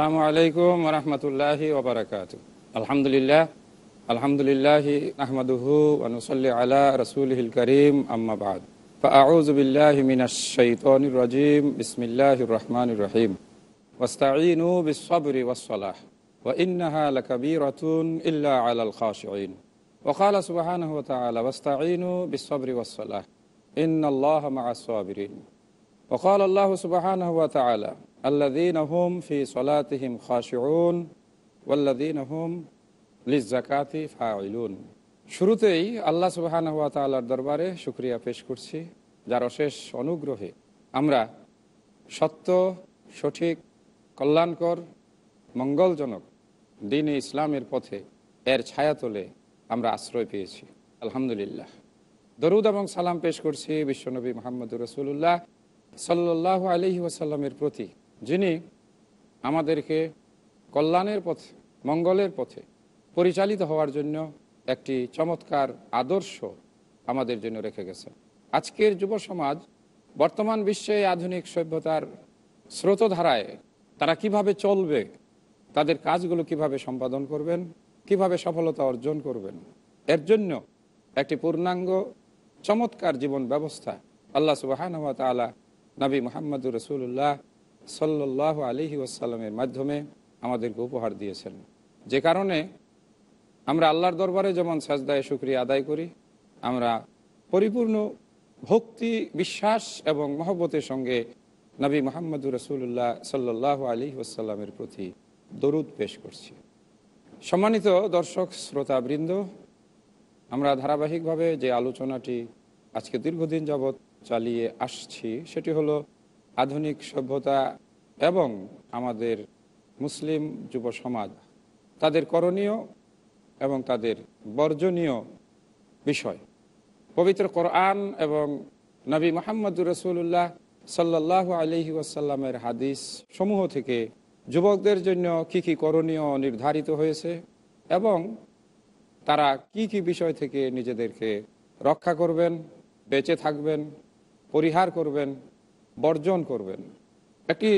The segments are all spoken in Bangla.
السلام عليكم ورحمة الله وبركاته الحمد لله الحمد لله نحمده ونصلي على رسوله الكريم أما بعد فأعوذ بالله من الشيطان الرجيم بسم الله الرحمن الرحيم واستعينوا بالصبر والصلاح وإنها لكبيرة إلا على الخاشعين وقال سبحانه وتعالى واستعينوا بالصبر والصلاح إن الله مع الصابرين وقال الله سبحانه وتعالى ফি শুরুতেই আল্লাহ সুবাহান দরবারে শুক্রিয়া পেশ করছি যার অশেষ অনুগ্রহে আমরা সত্য সঠিক কল্যাণকর মঙ্গলজনক দিন ইসলামের পথে এর ছায়া তোলে আমরা আশ্রয় পেয়েছি আলহামদুলিল্লাহ দরুদ এবং সালাম পেশ করছি বিশ্বনবী মোহাম্মদ রসুল্লাহ সাল্লাহ আলহি ওয়াসাল্লামের প্রতি যিনি আমাদেরকে কল্যাণের পথে মঙ্গলের পথে পরিচালিত হওয়ার জন্য একটি চমৎকার আদর্শ আমাদের জন্য রেখে গেছে আজকের যুব সমাজ বর্তমান বিশ্বে আধুনিক সভ্যতার স্রোতধারায় তারা কিভাবে চলবে তাদের কাজগুলো কিভাবে সম্পাদন করবেন কিভাবে সফলতা অর্জন করবেন এর জন্য একটি পূর্ণাঙ্গ চমৎকার জীবন ব্যবস্থা আল্লাহ সুবাহ নবী মোহাম্মদুর রসুল্লাহ সাল্লাহ আলহি ওয়াসাল্লামের মাধ্যমে আমাদেরকে উপহার দিয়েছেন যে কারণে আমরা আল্লাহর দরবারে যেমন সাজদায় সুক্রিয়া আদায় করি আমরা পরিপূর্ণ ভক্তি বিশ্বাস এবং মহব্বতের সঙ্গে নবী মোহাম্মদুর রসুল্লাহ সাল্লাহ আলী ওসাল্লামের প্রতি দরুদ পেশ করছি সম্মানিত দর্শক শ্রোতাবৃন্দ আমরা ধারাবাহিকভাবে যে আলোচনাটি আজকে দীর্ঘদিন যাবৎ চালিয়ে আসছি সেটি হলো আধুনিক সভ্যতা এবং আমাদের মুসলিম যুব সমাজ তাদের করণীয় এবং তাদের বর্জনীয় বিষয় পবিত্র কোরআন এবং নবী মোহাম্মদ রসুল্লাহ সাল্লাহ আলহি ওয়াসাল্লামের হাদিস সমূহ থেকে যুবকদের জন্য কি কি করণীয় নির্ধারিত হয়েছে এবং তারা কি কি বিষয় থেকে নিজেদেরকে রক্ষা করবেন বেঁচে থাকবেন পরিহার করবেন বর্জন করবেন একটি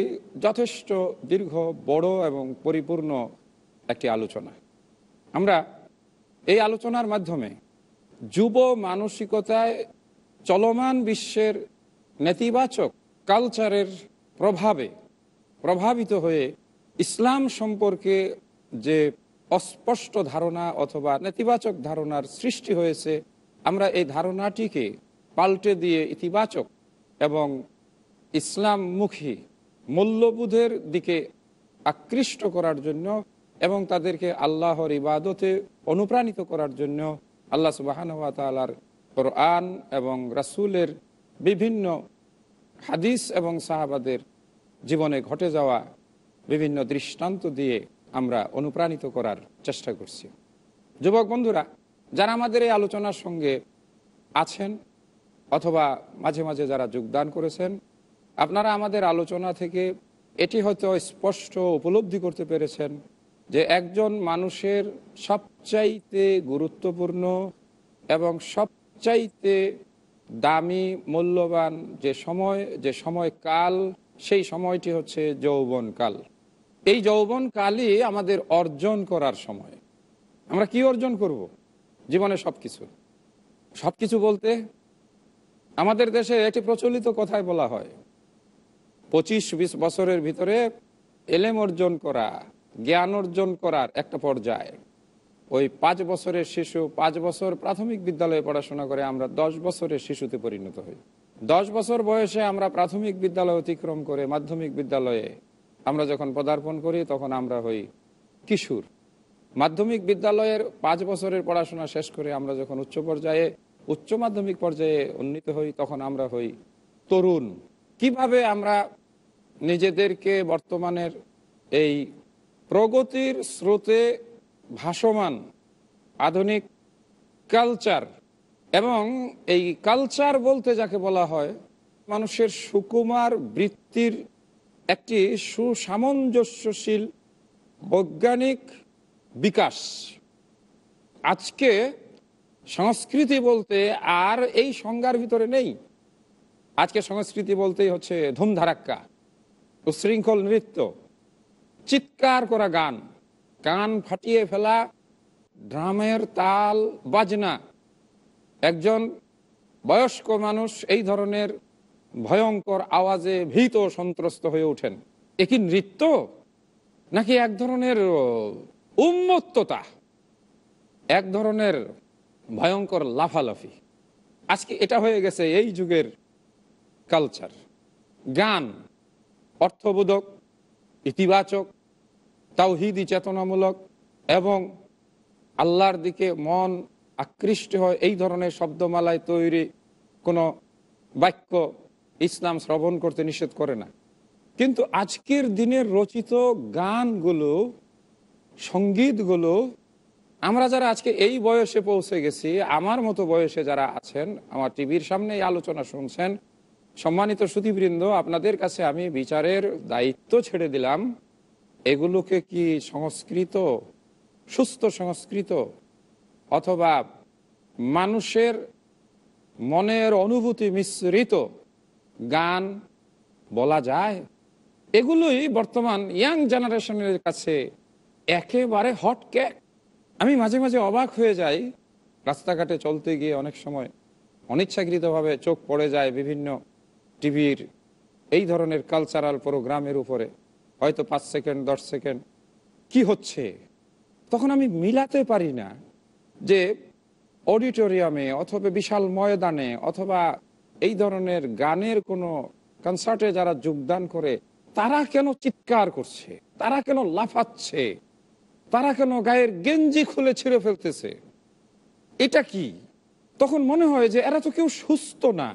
যথেষ্ট দীর্ঘ বড় এবং পরিপূর্ণ একটি আলোচনা আমরা এই আলোচনার মাধ্যমে যুব মানসিকতায় চলমান বিশ্বের নেতিবাচক কালচারের প্রভাবে প্রভাবিত হয়ে ইসলাম সম্পর্কে যে অস্পষ্ট ধারণা অথবা নেতিবাচক ধারণার সৃষ্টি হয়েছে আমরা এই ধারণাটিকে পাল্টে দিয়ে ইতিবাচক এবং ইসলামমুখী মূল্যবোধের দিকে আকৃষ্ট করার জন্য এবং তাদেরকে আল্লাহর ইবাদতে অনুপ্রাণিত করার জন্য আল্লাহ সুবাহানুয়া তালার কোরআন এবং রাসুলের বিভিন্ন হাদিস এবং সাহাবাদের জীবনে ঘটে যাওয়া বিভিন্ন দৃষ্টান্ত দিয়ে আমরা অনুপ্রাণিত করার চেষ্টা করছি যুবক বন্ধুরা যারা আমাদের এই আলোচনার সঙ্গে আছেন অথবা মাঝে মাঝে যারা যোগদান করেছেন আপনারা আমাদের আলোচনা থেকে এটি হয়তো স্পষ্ট উপলব্ধি করতে পেরেছেন যে একজন মানুষের সবচাইতে গুরুত্বপূর্ণ এবং সবচাইতে দামি মূল্যবান যে সময় যে সময় কাল সেই সময়টি হচ্ছে যৌবনকাল এই যৌবনকালই আমাদের অর্জন করার সময় আমরা কি অর্জন করব জীবনে সব কিছু সব কিছু বলতে আমাদের দেশে একটি প্রচলিত কথায় বলা হয় পঁচিশ বিশ বছরের ভিতরে এলেম অর্জন করা জ্ঞান অর্জন করার একটা পর্যায় ওই পাঁচ বছরের শিশু পাঁচ বছর প্রাথমিক বিদ্যালয়ে পড়াশোনা করে আমরা দশ বছরের শিশুতে পরিণত হই দশ বছর বয়সে আমরা প্রাথমিক বিদ্যালয় অতিক্রম করে মাধ্যমিক বিদ্যালয়ে আমরা যখন পদার্পণ করি তখন আমরা হই কিশোর মাধ্যমিক বিদ্যালয়ের পাঁচ বছরের পড়াশোনা শেষ করে আমরা যখন উচ্চ পর্যায়ে উচ্চ মাধ্যমিক পর্যায়ে উন্নীত হই তখন আমরা হই তরুণ কিভাবে আমরা নিজেদেরকে বর্তমানের এই প্রগতির স্রোতে ভাসমান আধুনিক কালচার এবং এই কালচার বলতে যাকে বলা হয় মানুষের সুকুমার বৃত্তির একটি সুসামঞ্জস্যশীল বৈজ্ঞানিক বিকাশ আজকে সংস্কৃতি বলতে আর এই সংজ্ঞার ভিতরে নেই আজকে সংস্কৃতি বলতেই হচ্ছে ধুমধারাক্কা উশৃঙ্খল নৃত্য চিৎকার করা গান গান ফাটিয়ে ফেলা ড্রামের তাল বাজনা একজন বয়স্ক মানুষ এই ধরনের ভয়ঙ্কর আওয়াজে ভীত সন্ত্রস্ত হয়ে ওঠেন এ কি নৃত্য নাকি এক ধরনের উন্মত্ততা এক ধরনের ভয়ঙ্কর লাফালাফি আজকে এটা হয়ে গেছে এই যুগের কালচার গান অর্থবোধক ইতিবাচক তাওহিদি চেতনামূলক এবং আল্লাহর দিকে মন আকৃষ্ট হয় এই ধরনের শব্দমালায় তৈরি কোনো বাক্য ইসলাম শ্রবণ করতে নিষেধ করে না কিন্তু আজকের দিনের রচিত গানগুলো সঙ্গীতগুলো আমরা যারা আজকে এই বয়সে পৌঁছে গেছি আমার মতো বয়সে যারা আছেন আমার টিভির সামনে আলোচনা শুনছেন সম্মানিত শ্রুতিবৃন্দ আপনাদের কাছে আমি বিচারের দায়িত্ব ছেড়ে দিলাম এগুলোকে কি সংস্কৃত সুস্থ সংস্কৃত অথবা মানুষের মনের অনুভূতি মিশ্রিত গান বলা যায় এগুলোই বর্তমান ইয়াং জেনারেশনের কাছে একেবারে হট ক্যাক আমি মাঝে মাঝে অবাক হয়ে যাই রাস্তাঘাটে চলতে গিয়ে অনেক সময় অনিচ্ছাকৃতভাবে চোখ পড়ে যায় বিভিন্ন টিভির এই ধরনের কালচারাল প্রোগ্রামের উপরে হয়তো পাঁচ সেকেন্ড দশ সেকেন্ড কি হচ্ছে তখন আমি মিলাতে পারি না যে অডিটোরিয়ামে অথবা বিশাল ময়দানে অথবা এই ধরনের গানের কোনো কনসার্টে যারা যোগদান করে তারা কেন চিৎকার করছে তারা কেন লাফাচ্ছে তারা কেন গায়ের গেঞ্জি খুলে ছিঁড়ে ফেলতেছে এটা কি তখন মনে হয় যে এরা তো কেউ সুস্থ না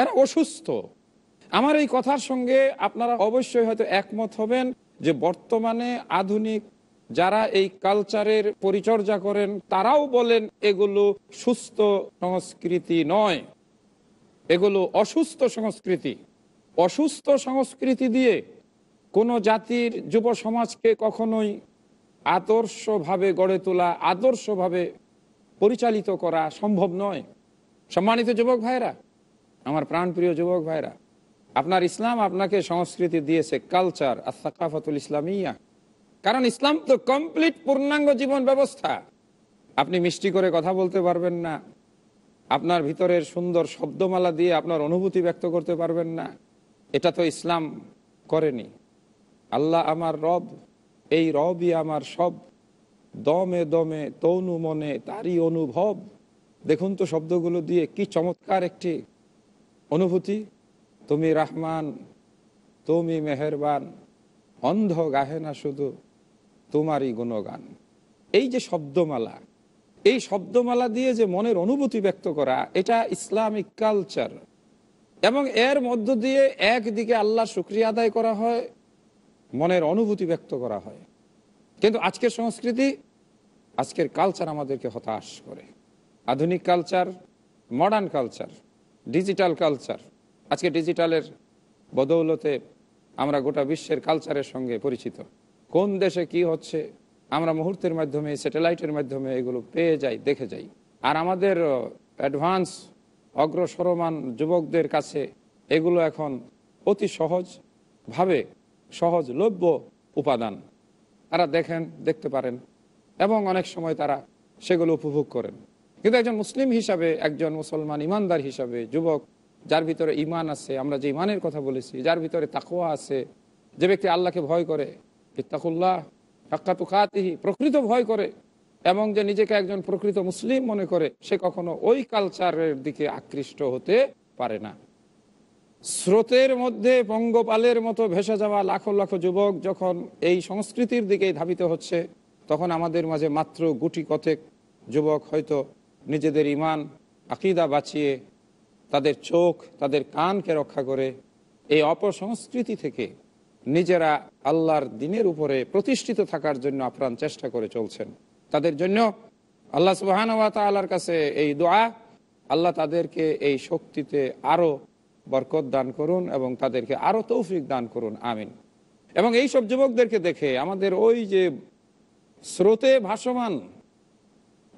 এরা অসুস্থ আমার এই কথার সঙ্গে আপনারা অবশ্যই হয়তো একমত হবেন যে বর্তমানে আধুনিক যারা এই কালচারের পরিচর্যা করেন তারাও বলেন এগুলো সুস্থ সংস্কৃতি নয় এগুলো অসুস্থ সংস্কৃতি অসুস্থ সংস্কৃতি দিয়ে কোনো জাতির যুব সমাজকে কখনোই আদর্শভাবে গড়ে তোলা আদর্শভাবে পরিচালিত করা সম্ভব নয় সম্মানিত যুবক ভাইরা আমার প্রাণ প্রিয় যুবক ভাইরা আপনার ইসলাম আপনাকে সংস্কৃতি দিয়েছে কালচার আর সাকাফাতুল ইসলামিয়া কারণ ইসলাম তো কমপ্লিট পূর্ণাঙ্গ জীবন ব্যবস্থা আপনি মিষ্টি করে কথা বলতে পারবেন না আপনার ভিতরের সুন্দর শব্দমালা দিয়ে আপনার অনুভূতি ব্যক্ত করতে পারবেন না এটা তো ইসলাম করেনি আল্লাহ আমার রব এই রবই আমার সব দমে দমে তনু মনে তারই অনুভব দেখুন তো শব্দগুলো দিয়ে কি চমৎকার একটি অনুভূতি তুমি রাহমান তুমি মেহেরবান অন্ধ গাহে না শুধু তোমারই গুণগান এই যে শব্দমালা এই শব্দমালা দিয়ে যে মনের অনুভূতি ব্যক্ত করা এটা ইসলামিক কালচার এবং এর মধ্য দিয়ে একদিকে আল্লাহ শুক্রিয়া আদায় করা হয় মনের অনুভূতি ব্যক্ত করা হয় কিন্তু আজকের সংস্কৃতি আজকের কালচার আমাদেরকে হতাশ করে আধুনিক culture modern culture digital culture আজকে ডিজিটালের বদৌলতে আমরা গোটা বিশ্বের কালচারের সঙ্গে পরিচিত কোন দেশে কি হচ্ছে আমরা মুহূর্তের মাধ্যমে স্যাটেলাইটের মাধ্যমে এগুলো পেয়ে যাই দেখে যাই আর আমাদের অ্যাডভান্স অগ্রসরমান যুবকদের কাছে এগুলো এখন অতি সহজভাবে সহজলভ্য উপাদান তারা দেখেন দেখতে পারেন এবং অনেক সময় তারা সেগুলো উপভোগ করেন কিন্তু একজন মুসলিম হিসাবে একজন মুসলমান ইমানদার হিসাবে যুবক যার ভিতরে ইমান আছে আমরা যে ইমানের কথা বলেছি যার ভিতরে তাকোয়া আছে যে ব্যক্তি আল্লাহকে ভয় করে ইত্তাকুল্লাহ হাক্কাতুকাতিহি প্রকৃত ভয় করে এবং যে নিজেকে একজন প্রকৃত মুসলিম মনে করে সে কখনো ওই কালচারের দিকে আকৃষ্ট হতে পারে না স্রোতের মধ্যে পঙ্গপালের মতো ভেসে যাওয়া লাখো লাখো যুবক যখন এই সংস্কৃতির দিকেই ধাবিত হচ্ছে তখন আমাদের মাঝে মাত্র গুটি কথেক যুবক হয়তো নিজেদের ইমান আকিদা বাঁচিয়ে তাদের চোখ তাদের কানকে রক্ষা করে এই অপসংস্কৃতি থেকে নিজেরা আল্লাহর দিনের উপরে প্রতিষ্ঠিত থাকার জন্য আপ্রাণ চেষ্টা করে চলছেন তাদের জন্য আল্লাহ সুহান আল্লাহর কাছে এই দোয়া আল্লাহ তাদেরকে এই শক্তিতে আরও বরকত দান করুন এবং তাদেরকে আরও তৌফিক দান করুন আমিন এবং এইসব যুবকদেরকে দেখে আমাদের ওই যে স্রোতে ভাসমান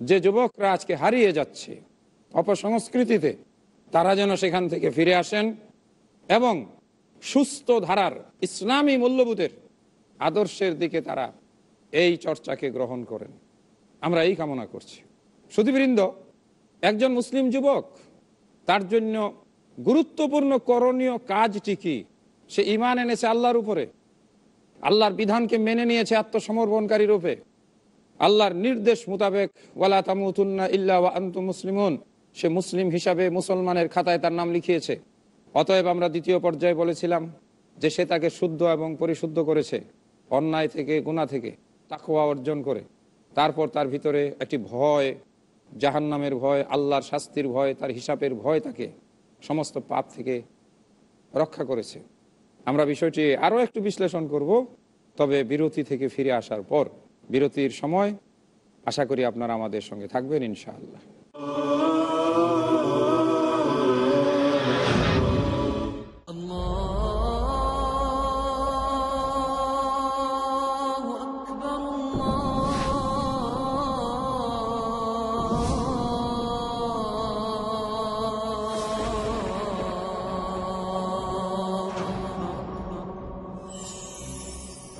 যে যুবকরা আজকে হারিয়ে যাচ্ছে অপসংস্কৃতিতে তারা যেন সেখান থেকে ফিরে আসেন এবং সুস্থ ধারার ইসলামী মূল্যবোধের আদর্শের দিকে তারা এই চর্চাকে গ্রহণ করেন আমরা এই কামনা করছি সুদীবৃন্দ একজন মুসলিম যুবক তার জন্য গুরুত্বপূর্ণ করণীয় কাজটি কি সে ইমান এনেছে আল্লাহর উপরে আল্লাহর বিধানকে মেনে নিয়েছে আত্মসমর্পণকারী রূপে আল্লাহর নির্দেশ মোতাবেক ওয়ালা তামুতুন্না ইল্লা ওয়া আন্তু মুসলিমুন সে মুসলিম হিসাবে মুসলমানের খাতায় তার নাম লিখিয়েছে অতএব আমরা দ্বিতীয় পর্যায়ে বলেছিলাম যে সে তাকে শুদ্ধ এবং পরিশুদ্ধ করেছে অন্যায় থেকে গুণা থেকে তাকুয়া অর্জন করে তারপর তার ভিতরে একটি ভয় জাহান্নামের ভয় আল্লাহর শাস্তির ভয় তার হিসাবের ভয় তাকে সমস্ত পাপ থেকে রক্ষা করেছে আমরা বিষয়টি আরও একটু বিশ্লেষণ করব তবে বিরতি থেকে ফিরে আসার পর বিরতির সময় আশা করি আপনারা আমাদের সঙ্গে থাকবেন ইনশাআল্লাহ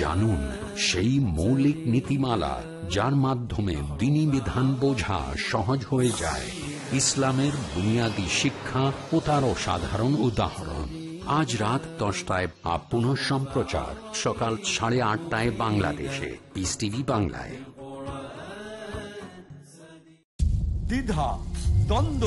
জানুন সেই মৌলিক নীতিমালা যার মাধ্যমে দিনী বিধান বোঝা সহজ হয়ে যায় ইসলামের বুনিয়াদী শিক্ষা ও তারও সাধারণ উদাহরণ আজ রাত দশটায় আপ সম্প্রচার সকাল সাড়ে আটটায় বাংলাদেশে পিস টিভি বাংলায় দ্বিধা দ্বন্দ্ব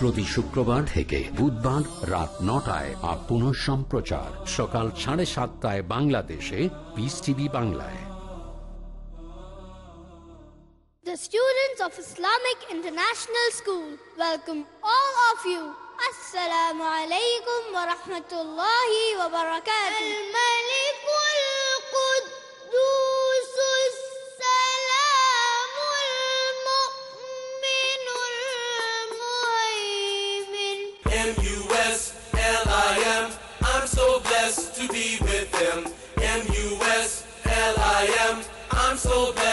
প্রতি শুক্রবার থেকে বুধবার রাত নটায় আর পুনঃ সম্প্রচার সকাল সাড়ে সাতটায় বাংলাদেশে পিস টিভি বাংলায় The students of Islamic International School welcome all of you. Assalamu alaikum wa rahmatullahi wa barakatuh. Al-Malikul so blessed to be with him. M U S L I M. I'm so blessed.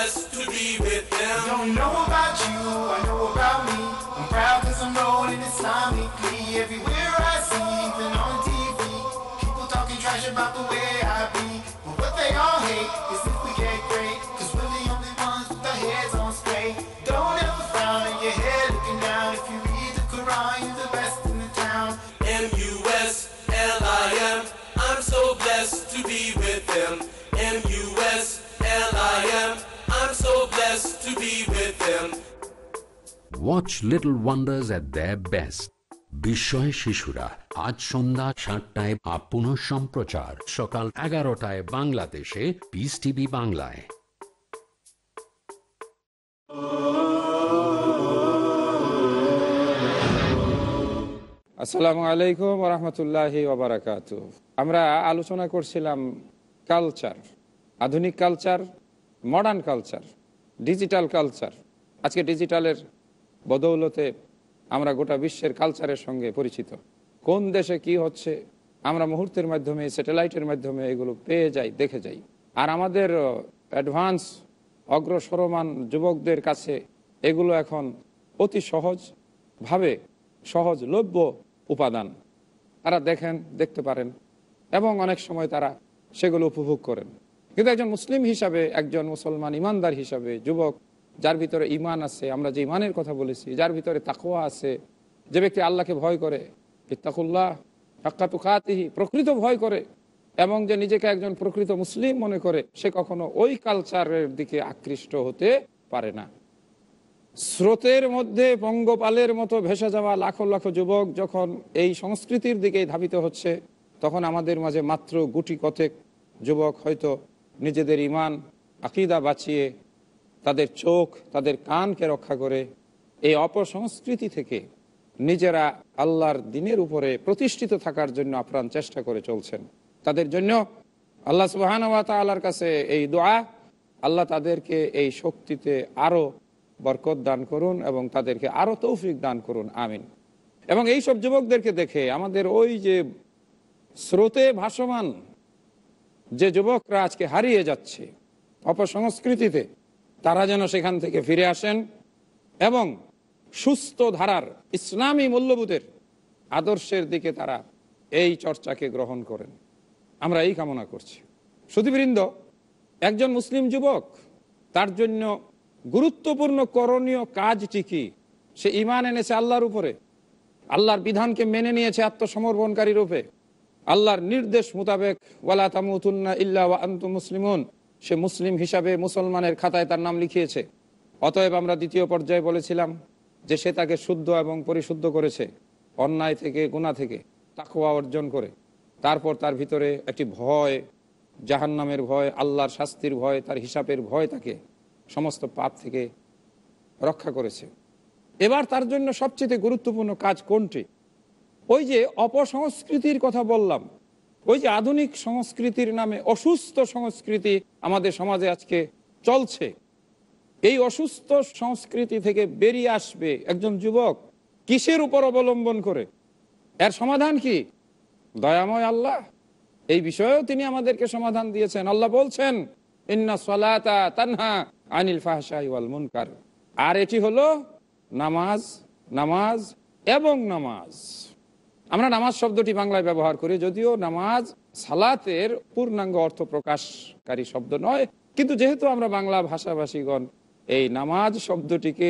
Watch little wonders at the best বিস্ময় শিশুরা আজ সন্ধ্যা সাতটায় আপন সম্প্রচার সকাল এগারোটায় বাংলাদেশে পিস টিভি বাংলায় আসসালামু আলাইকুম রহমতুল্লাহ ওবরাকাত আমরা আলোচনা করছিলাম কালচার আধুনিক culture modern culture digital culture আজকে ডিজিটালের বদৌলতে আমরা গোটা বিশ্বের কালচারের সঙ্গে পরিচিত কোন দেশে কি হচ্ছে আমরা মুহূর্তের মাধ্যমে স্যাটেলাইটের মাধ্যমে এগুলো পেয়ে যাই দেখে যাই আর আমাদের অ্যাডভান্স অগ্রসরমান যুবকদের কাছে এগুলো এখন অতি সহজভাবে সহজলভ্য উপাদান তারা দেখেন দেখতে পারেন এবং অনেক সময় তারা সেগুলো উপভোগ করেন কিন্তু একজন মুসলিম হিসাবে একজন মুসলমান ইমানদার হিসাবে যুবক যার ভিতরে ইমান আছে আমরা যে ইমানের কথা বলেছি যার ভিতরে তাকোয়া আছে যে ব্যক্তি আল্লাহকে ভয় করে ইত্তাকুল্লাহ খাতিহি প্রকৃত ভয় করে এবং যে নিজেকে একজন প্রকৃত মুসলিম মনে করে সে কখনো ওই কালচারের দিকে আকৃষ্ট হতে পারে না স্রোতের মধ্যে পঙ্গপালের মতো ভেসে যাওয়া লাখো লাখো যুবক যখন এই সংস্কৃতির দিকে ধাবিত হচ্ছে তখন আমাদের মাঝে মাত্র গুটি কতেক যুবক হয়তো নিজেদের ইমান আকিদা বাঁচিয়ে তাদের চোখ তাদের কানকে রক্ষা করে এই অপসংস্কৃতি থেকে নিজেরা আল্লাহর দিনের উপরে প্রতিষ্ঠিত থাকার জন্য আপ্রাণ চেষ্টা করে চলছেন তাদের জন্য আল্লাহ সুহান আল্লাহর কাছে এই দোয়া আল্লাহ তাদেরকে এই শক্তিতে আরও বরকত দান করুন এবং তাদেরকে আরও তৌফিক দান করুন আমিন এবং এই সব যুবকদেরকে দেখে আমাদের ওই যে স্রোতে ভাসমান যে যুবকরা আজকে হারিয়ে যাচ্ছে অপসংস্কৃতিতে তারা যেন সেখান থেকে ফিরে আসেন এবং সুস্থ ধারার ইসলামী মূল্যবোধের আদর্শের দিকে তারা এই চর্চাকে গ্রহণ করেন আমরা এই কামনা করছি সুদীবৃন্দ একজন মুসলিম যুবক তার জন্য গুরুত্বপূর্ণ করণীয় কাজটি কি সে ইমান এনেছে আল্লাহর উপরে আল্লাহর বিধানকে মেনে নিয়েছে আত্মসমর্পণকারী রূপে আল্লাহর নির্দেশ মোতাবেক ওয়ালা তামুতুন্না ইল্লা আন্তু মুসলিমুন সে মুসলিম হিসাবে মুসলমানের খাতায় তার নাম লিখিয়েছে অতএব আমরা দ্বিতীয় পর্যায়ে বলেছিলাম যে সে তাকে শুদ্ধ এবং পরিশুদ্ধ করেছে অন্যায় থেকে গুণা থেকে তাকুয়া অর্জন করে তারপর তার ভিতরে একটি ভয় জাহান্নামের ভয় আল্লাহর শাস্তির ভয় তার হিসাবের ভয় তাকে সমস্ত পাপ থেকে রক্ষা করেছে এবার তার জন্য সবচেয়ে গুরুত্বপূর্ণ কাজ কোনটি ওই যে অপসংস্কৃতির কথা বললাম ওই যে আধুনিক সংস্কৃতির নামে অসুস্থ সংস্কৃতি আমাদের সমাজে আজকে চলছে এই অসুস্থ সংস্কৃতি থেকে বেরিয়ে আসবে একজন যুবক কিসের উপর অবলম্বন করে এর সমাধান কি দয়াময় আল্লাহ এই বিষয়েও তিনি আমাদেরকে সমাধান দিয়েছেন আল্লাহ বলছেন ইন্না সলাতা আনিল মুনকার আর এটি হলো নামাজ নামাজ এবং নামাজ আমরা নামাজ শব্দটি বাংলায় ব্যবহার করি যদিও নামাজ সালাতের পূর্ণাঙ্গ অর্থ প্রকাশকারী শব্দ নয় কিন্তু যেহেতু আমরা বাংলা ভাষাভাষীগণ এই নামাজ শব্দটিকে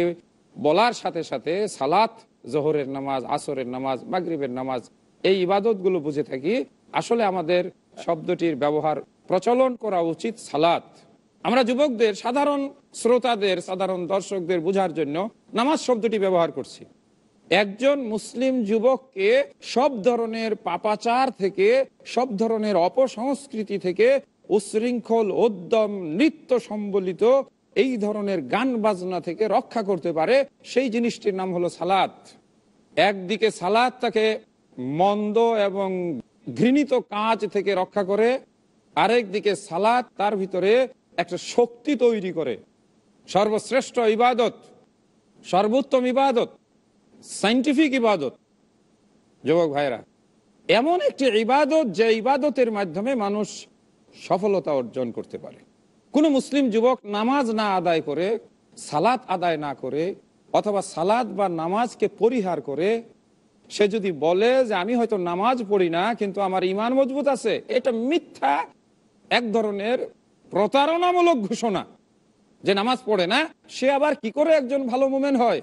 বলার সাথে সাথে সালাত জোহরের নামাজ আসরের নামাজ মাগরীবের নামাজ এই ইবাদতগুলো বুঝে থাকি আসলে আমাদের শব্দটির ব্যবহার প্রচলন করা উচিত সালাত আমরা যুবকদের সাধারণ শ্রোতাদের সাধারণ দর্শকদের বোঝার জন্য নামাজ শব্দটি ব্যবহার করছি একজন মুসলিম যুবককে সব ধরনের পাপাচার থেকে সব ধরনের অপসংস্কৃতি থেকে উশৃঙ্খল উদ্যম নৃত্য সম্বলিত এই ধরনের গান বাজনা থেকে রক্ষা করতে পারে সেই জিনিসটির নাম হলো সালাদ একদিকে সালাদ তাকে মন্দ এবং ঘৃণিত কাজ থেকে রক্ষা করে আরেকদিকে সালাদ তার ভিতরে একটা শক্তি তৈরি করে সর্বশ্রেষ্ঠ ইবাদত সর্বোত্তম ইবাদত সাইন্টিফিক ইবাদত যুবক ভাইরা এমন একটি ইবাদত যে ইবাদতের মাধ্যমে মানুষ সফলতা অর্জন করতে পারে কোন মুসলিম যুবক নামাজ না আদায় করে সালাত আদায় না করে অথবা সালাদ বা নামাজকে পরিহার করে সে যদি বলে যে আমি হয়তো নামাজ পড়ি না কিন্তু আমার ইমান মজবুত আছে এটা মিথ্যা এক ধরনের প্রতারণামূলক ঘোষণা যে নামাজ পড়ে না সে আবার কি করে একজন ভালো মোমেন হয়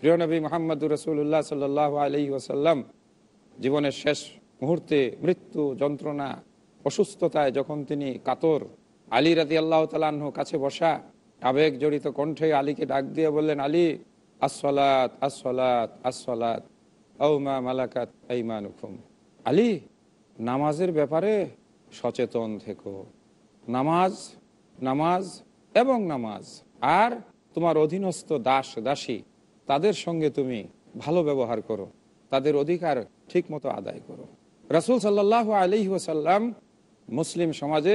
প্রিয়নবী মোহাম্মদুর রসুল্লাহ সাল আলি ওসাল্লাম জীবনের শেষ মুহূর্তে মৃত্যু যন্ত্রণা অসুস্থতায় যখন তিনি কাতর আলী রাজি আল্লাহ তালাহ কাছে বসা আবেগ জড়িত কণ্ঠে আলীকে ডাক দিয়ে বললেন আলী আসলাত আসলাত আসলাত মা মালাকাত এইমানুকুম আলী নামাজের ব্যাপারে সচেতন থেকো নামাজ নামাজ এবং নামাজ আর তোমার অধীনস্থ দাস দাসী তাদের সঙ্গে তুমি ভালো ব্যবহার করো তাদের অধিকার ঠিক মতো আদায় করো রাসুল সাল্লাহ আলি ওসাল্লাম মুসলিম সমাজে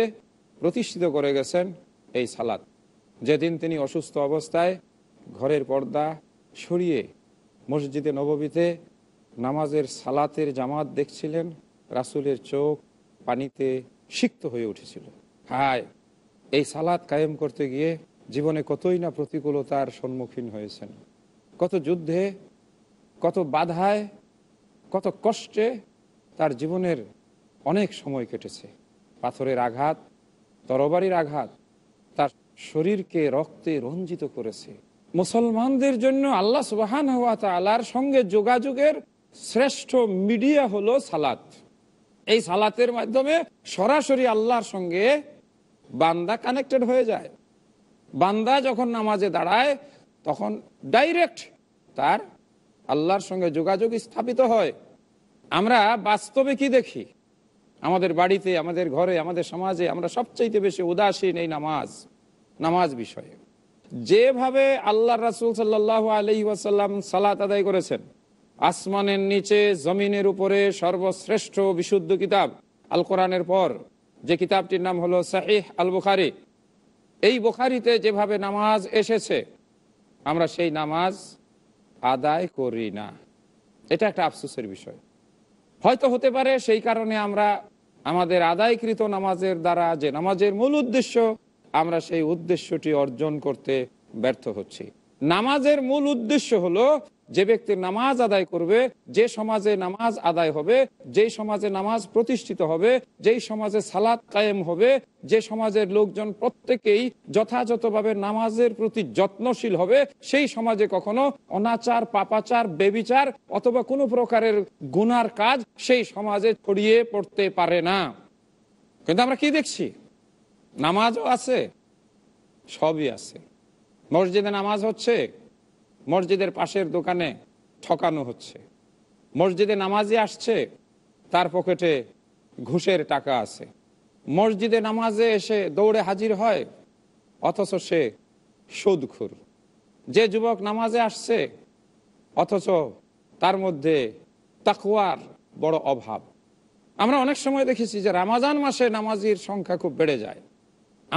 প্রতিষ্ঠিত করে গেছেন এই সালাদ যেদিন তিনি অসুস্থ অবস্থায় ঘরের পর্দা সরিয়ে মসজিদে নববীতে নামাজের সালাতের জামাত দেখছিলেন রাসুলের চোখ পানিতে সিক্ত হয়ে উঠেছিল হায় এই সালাদ কায়েম করতে গিয়ে জীবনে কতই না প্রতিকূলতার সম্মুখীন হয়েছেন কত যুদ্ধে কত বাধায় কত কষ্টে তার জীবনের অনেক সময় কেটেছে পাথরের আঘাত তরবারির আঘাত তার শরীরকে রক্তে রঞ্জিত করেছে মুসলমানদের জন্য আল্লাহ সুবাহান হওয়া তালার সঙ্গে যোগাযোগের শ্রেষ্ঠ মিডিয়া হলো সালাত এই সালাতের মাধ্যমে সরাসরি আল্লাহর সঙ্গে বান্দা কানেক্টেড হয়ে যায় বান্দা যখন নামাজে দাঁড়ায় তখন ডাইরেক্ট তার আল্লাহর সঙ্গে যোগাযোগ স্থাপিত হয় আমরা বাস্তবে কি দেখি আমাদের বাড়িতে আমাদের ঘরে আমাদের সমাজে আমরা সবচাইতে বেশি উদাসীন এই নামাজ নামাজ বিষয়ে যেভাবে আল্লাহ রাসুল সাল্লাহ আলি ওয়াসাল্লাম সালাত আদায় করেছেন আসমানের নিচে জমিনের উপরে সর্বশ্রেষ্ঠ বিশুদ্ধ কিতাব আল কোরআনের পর যে কিতাবটির নাম হলো শাহিহ আল বুখারি এই বুখারিতে যেভাবে নামাজ এসেছে আমরা সেই নামাজ আদায় করি না এটা একটা আফসোসের বিষয় হয়তো হতে পারে সেই কারণে আমরা আমাদের আদায়কৃত নামাজের দ্বারা যে নামাজের মূল উদ্দেশ্য আমরা সেই উদ্দেশ্যটি অর্জন করতে ব্যর্থ হচ্ছি নামাজের মূল উদ্দেশ্য হলো যে ব্যক্তি নামাজ আদায় করবে যে সমাজে নামাজ আদায় হবে যেই সমাজে নামাজ প্রতিষ্ঠিত হবে যেই সমাজে সালাদ কায়েম হবে যে সমাজের লোকজন প্রত্যেকেই যথাযথভাবে নামাজের প্রতি যত্নশীল হবে সেই সমাজে কখনো অনাচার পাপাচার বেবিচার অথবা কোনো প্রকারের গুনার কাজ সেই সমাজে ছড়িয়ে পড়তে পারে না কিন্তু আমরা কি দেখছি নামাজও আছে সবই আছে মসজিদে নামাজ হচ্ছে মসজিদের পাশের দোকানে ঠকানো হচ্ছে মসজিদে নামাজে আসছে তার পকেটে ঘুষের টাকা আছে মসজিদে নামাজে এসে দৌড়ে হাজির হয় অথচ সে সুদখুর যে যুবক নামাজে আসছে অথচ তার মধ্যে তাকুয়ার বড় অভাব আমরা অনেক সময় দেখেছি যে রামাজান মাসে নামাজির সংখ্যা খুব বেড়ে যায়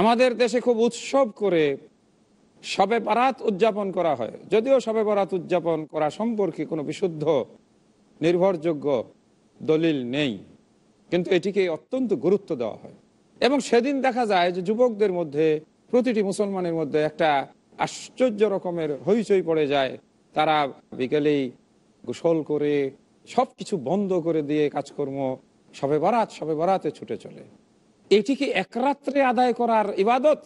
আমাদের দেশে খুব উৎসব করে সবে বারাত উদযাপন করা হয় যদিও সবে বারাত উদযাপন করা সম্পর্কে কোনো বিশুদ্ধ নির্ভরযোগ্য দলিল নেই কিন্তু এটিকে অত্যন্ত গুরুত্ব দেওয়া হয় এবং সেদিন দেখা যায় যে যুবকদের মধ্যে প্রতিটি মুসলমানের মধ্যে একটা আশ্চর্য রকমের হইচই পড়ে যায় তারা বিকেলেই গোসল করে সব কিছু বন্ধ করে দিয়ে কাজকর্ম সবে বারাত সবে বারাতে ছুটে চলে এটিকে একরাত্রে আদায় করার ইবাদত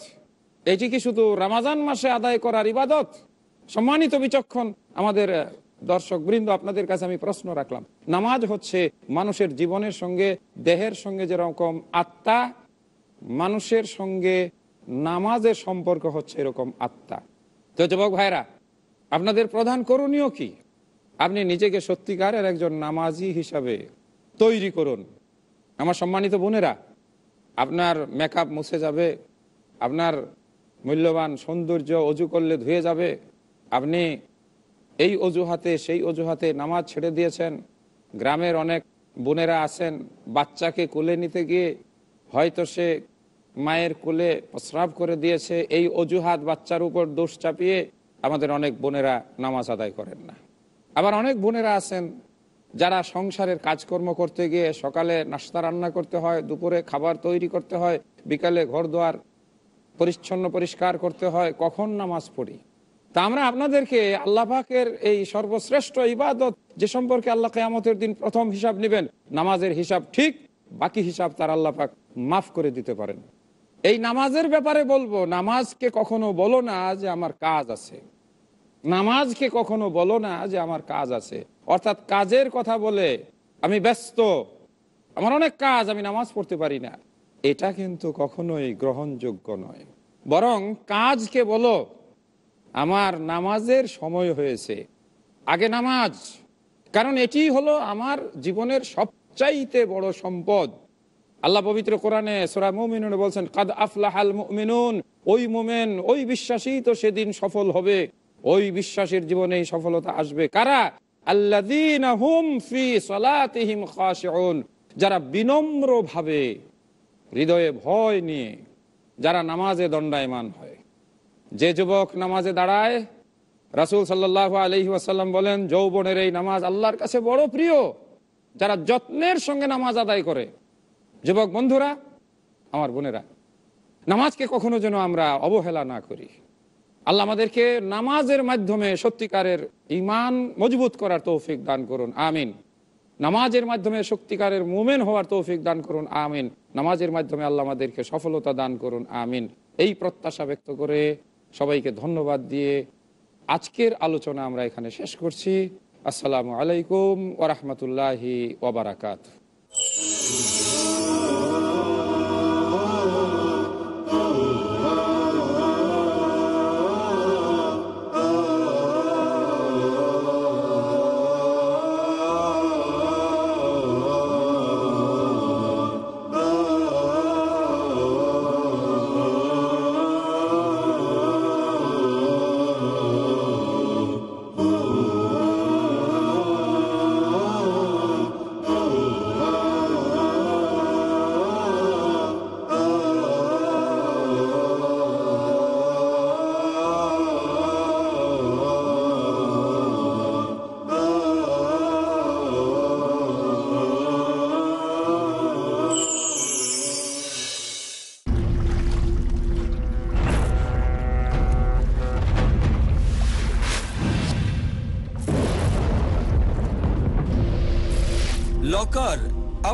এটি কি শুধু রামাজান মাসে আদায় করার ইবাদত সম্মানিত বিচক্ষণ আমাদের দর্শক বৃন্দ আপনাদের কাছে আমি প্রশ্ন রাখলাম নামাজ হচ্ছে মানুষের জীবনের সঙ্গে দেহের সঙ্গে যেরকম আত্মা মানুষের সঙ্গে নামাজের সম্পর্ক হচ্ছে এরকম আত্মা তো যুবক ভাইরা আপনাদের প্রধান করণীয় কি আপনি নিজেকে সত্যিকারের একজন নামাজি হিসাবে তৈরি করুন আমার সম্মানিত বোনেরা আপনার মেকআপ মুছে যাবে আপনার মূল্যবান সৌন্দর্য অজু করলে ধুয়ে যাবে আপনি এই অজুহাতে সেই অজুহাতে নামাজ ছেড়ে দিয়েছেন গ্রামের অনেক বোনেরা আছেন বাচ্চাকে কোলে নিতে গিয়ে হয়তো সে মায়ের কোলে প্রস্রাব করে দিয়েছে এই অজুহাত বাচ্চার উপর দোষ চাপিয়ে আমাদের অনেক বোনেরা নামাজ আদায় করেন না আবার অনেক বোনেরা আছেন যারা সংসারের কাজকর্ম করতে গিয়ে সকালে নাস্তা রান্না করতে হয় দুপুরে খাবার তৈরি করতে হয় বিকালে ঘর দোয়ার পরিচ্ছন্ন পরিষ্কার করতে হয় কখন নামাজ পড়ি তা আমরা আপনাদেরকে আল্লাহাকের এই সর্বশ্রেষ্ঠ ইবাদত যে সম্পর্কে আল্লাহ কেয়ামতের দিন প্রথম হিসাব নেবেন নামাজের হিসাব ঠিক বাকি হিসাব তার আল্লাপাক মাফ করে দিতে পারেন এই নামাজের ব্যাপারে বলবো নামাজকে কখনো বলো না যে আমার কাজ আছে নামাজকে কখনো বলো না যে আমার কাজ আছে অর্থাৎ কাজের কথা বলে আমি ব্যস্ত আমার অনেক কাজ আমি নামাজ পড়তে পারি না এটা কিন্তু কখনোই গ্রহণযোগ্য নয় বরং কাজকে বলো আমার নামাজের সময় হয়েছে আগে নামাজ কারণ এটি হলো আমার জীবনের সবচাইতে বড় সম্পদ আল্লাহ পবিত্র কোরআনে সোরা মৌমিনুন বলছেন কাদ আফলাহাল মিনুন ওই মোমেন ওই বিশ্বাসী তো সেদিন সফল হবে ওই বিশ্বাসের জীবনে সফলতা আসবে কারা যারা বিনম্র ভাবে হৃদয়ে ভয় নিয়ে যারা নামাজে দণ্ডায়মান হয় যে যুবক নামাজে দাঁড়ায় রাসুল সাল্লাহ আলহি আসাল্লাম বলেন যৌবনের এই নামাজ আল্লাহর কাছে বড় প্রিয় যারা যত্নের সঙ্গে নামাজ আদায় করে যুবক বন্ধুরা আমার বোনেরা নামাজকে কখনো যেন আমরা অবহেলা না করি আল্লাহ আমাদেরকে নামাজের মাধ্যমে সত্যিকারের ইমান মজবুত করার তৌফিক দান করুন আমিন নামাজের মাধ্যমে শক্তিকারের মোমেন হওয়ার তৌফিক দান করুন আমিন নামাজের মাধ্যমে আল্লাহ আমাদেরকে সফলতা দান করুন আমিন এই প্রত্যাশা ব্যক্ত করে সবাইকে ধন্যবাদ দিয়ে আজকের আলোচনা আমরা এখানে শেষ করছি আসসালামু আলাইকুম ওরহমতুল্লাহি ওবরাকাত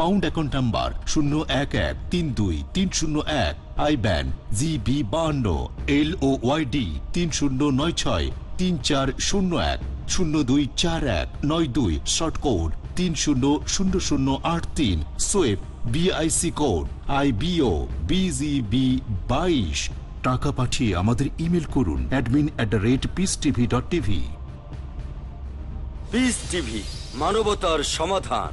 পাউন্ড অ্যাকাউন্ট নাম্বার শূন্য এক এক তিন দুই তিন শূন্য এক আই ব্যান জি বি বাহান্ন এল ও ওয়াইডি তিন শূন্য নয় ছয় তিন চার শূন্য এক শূন্য দুই চার এক নয় দুই শর্ট কোড তিন শূন্য শূন্য শূন্য আট তিন সোয়েব বিআইসি কোড আই বিও বিজিবি বাইশ টাকা পাঠিয়ে আমাদের ইমেল করুন admin at the rate peace peace TV TV TV dot মানবতার সমাধান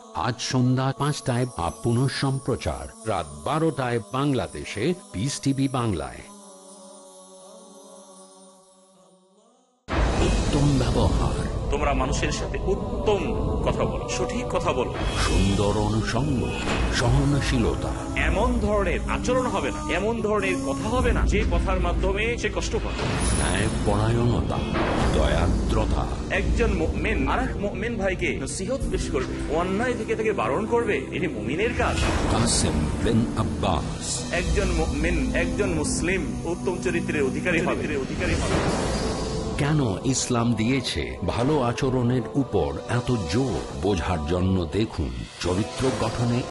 আজ সন্ধ্যা পাঁচটায় আপ পুনঃ সম্প্রচার রাত বারোটায় বাংলাদেশে পিস টিভি বাংলায় করা মানুষের সাথে উত্তম কথা বলো সঠিক কথা বলো সুন্দর অনুষঙ্গ সহনশীলতা এমন ধরনের আচরণ হবে না এমন ধরনের কথা হবে না যে কথার মাধ্যমে সে কষ্ট পাবে দয়াদ্রতা একজন মেন মেন ভাইকে করবে অন্যায় তাকে বারণ করবে কাজ একজন মেন একজন মুসলিম উত্তম চরিত্রের অধিকারী হবে অধিকারী হবে কেন ইসলাম দিয়েছে ভালো আচরণের উপর এত জোর বোঝার জন্য দেখুন চরিত্র গঠনে